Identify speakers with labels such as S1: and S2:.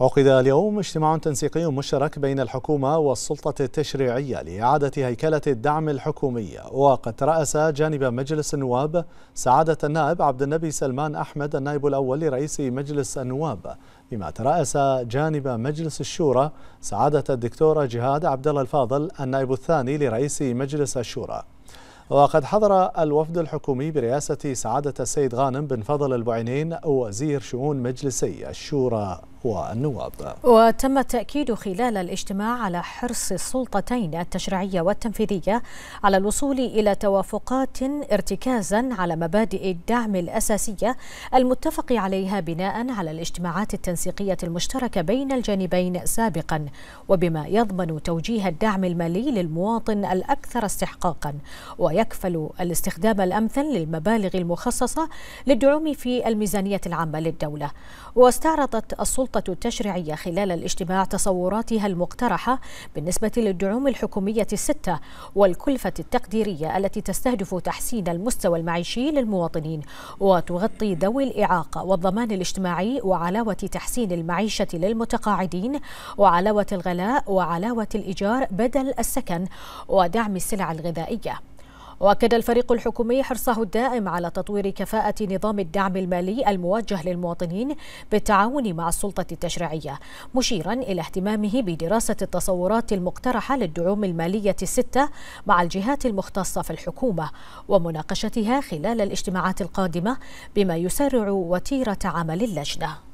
S1: عقد اليوم اجتماع تنسيقي مشترك بين الحكومة والسلطة التشريعية لإعادة هيكلة الدعم الحكومية وقد رأس جانب مجلس النواب سعادة النائب عبد النبي سلمان أحمد النائب الأول لرئيس مجلس النواب بما ترأس جانب مجلس الشورى سعادة الدكتورة جهاد عبد الله الفاضل النائب الثاني لرئيس مجلس الشورى وقد حضر الوفد الحكومي برئاسة سعادة السيد غانم بن فضل البعينين وزير شؤون مجلسي الشورى والنواب
S2: وتم التأكيد خلال الاجتماع على حرص السلطتين التشريعية والتنفيذية على الوصول إلى توافقات ارتكازا على مبادئ الدعم الأساسية المتفق عليها بناء على الاجتماعات التنسيقية المشتركة بين الجانبين سابقا وبما يضمن توجيه الدعم المالي للمواطن الأكثر استحقاقا ويكفل الاستخدام الأمثل للمبالغ المخصصة للدعم في الميزانية العامة للدولة واستعرضت السلطة السلطة التشريعية خلال الاجتماع تصوراتها المقترحة بالنسبة للدعوم الحكومية الستة والكلفة التقديرية التي تستهدف تحسين المستوى المعيشي للمواطنين وتغطي ذوي الإعاقة والضمان الاجتماعي وعلاوة تحسين المعيشة للمتقاعدين وعلاوة الغلاء وعلاوة الإيجار بدل السكن ودعم السلع الغذائية واكد الفريق الحكومي حرصه الدائم على تطوير كفاءه نظام الدعم المالي الموجه للمواطنين بالتعاون مع السلطه التشريعيه مشيرا الى اهتمامه بدراسه التصورات المقترحه للدعوم الماليه السته مع الجهات المختصه في الحكومه ومناقشتها خلال الاجتماعات القادمه بما يسرع وتيره عمل اللجنه